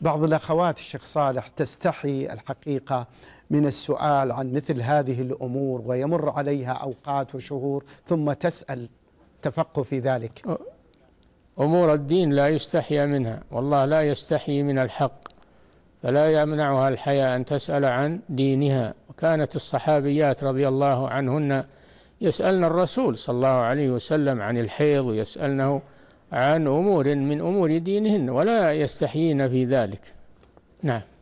بعض الأخوات الشيخ صالح تستحي الحقيقة من السؤال عن مثل هذه الأمور ويمر عليها أوقات وشهور ثم تسأل تفقه في ذلك أمور الدين لا يستحي منها والله لا يستحيي من الحق فلا يمنعها الحياء أن تسأل عن دينها وكانت الصحابيات رضي الله عنهن يسألن الرسول صلى الله عليه وسلم عن الحيض ويسألنه عن أمور من أمور دينهن ولا يستحيين في ذلك نعم